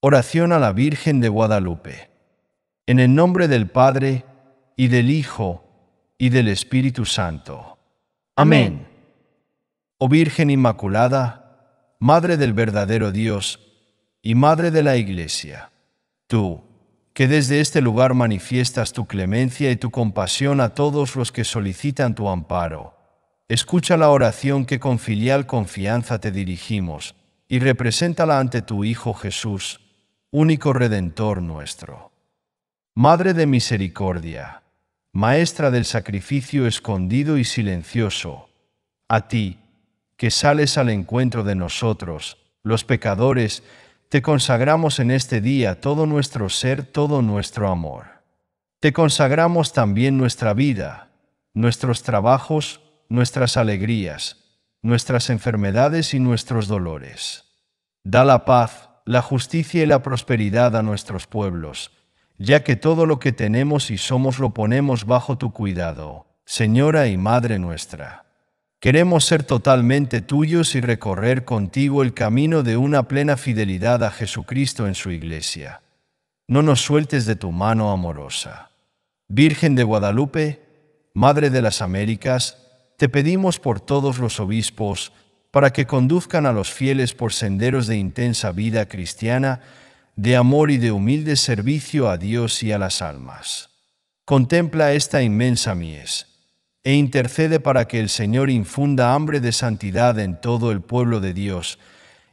Oración a la Virgen de Guadalupe. En el nombre del Padre, y del Hijo, y del Espíritu Santo. Amén. Oh Virgen Inmaculada, Madre del verdadero Dios, y Madre de la Iglesia, tú, que desde este lugar manifiestas tu clemencia y tu compasión a todos los que solicitan tu amparo, escucha la oración que con filial confianza te dirigimos, y represéntala ante tu Hijo Jesús, único Redentor nuestro. Madre de misericordia, Maestra del sacrificio escondido y silencioso, a ti, que sales al encuentro de nosotros, los pecadores, te consagramos en este día todo nuestro ser, todo nuestro amor. Te consagramos también nuestra vida, nuestros trabajos, nuestras alegrías, nuestras enfermedades y nuestros dolores. Da la paz, la justicia y la prosperidad a nuestros pueblos, ya que todo lo que tenemos y somos lo ponemos bajo tu cuidado, Señora y Madre nuestra. Queremos ser totalmente tuyos y recorrer contigo el camino de una plena fidelidad a Jesucristo en su iglesia. No nos sueltes de tu mano amorosa. Virgen de Guadalupe, Madre de las Américas, te pedimos por todos los obispos, para que conduzcan a los fieles por senderos de intensa vida cristiana, de amor y de humilde servicio a Dios y a las almas. Contempla esta inmensa mies e intercede para que el Señor infunda hambre de santidad en todo el pueblo de Dios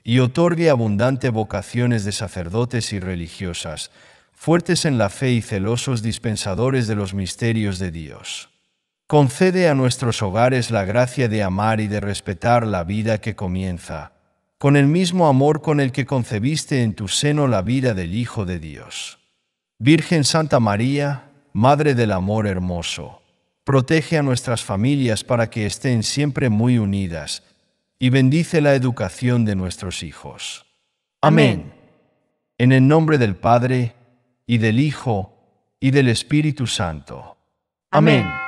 y otorgue abundante vocaciones de sacerdotes y religiosas, fuertes en la fe y celosos dispensadores de los misterios de Dios. Concede a nuestros hogares la gracia de amar y de respetar la vida que comienza, con el mismo amor con el que concebiste en tu seno la vida del Hijo de Dios. Virgen Santa María, Madre del Amor Hermoso, protege a nuestras familias para que estén siempre muy unidas y bendice la educación de nuestros hijos. Amén. En el nombre del Padre, y del Hijo, y del Espíritu Santo. Amén.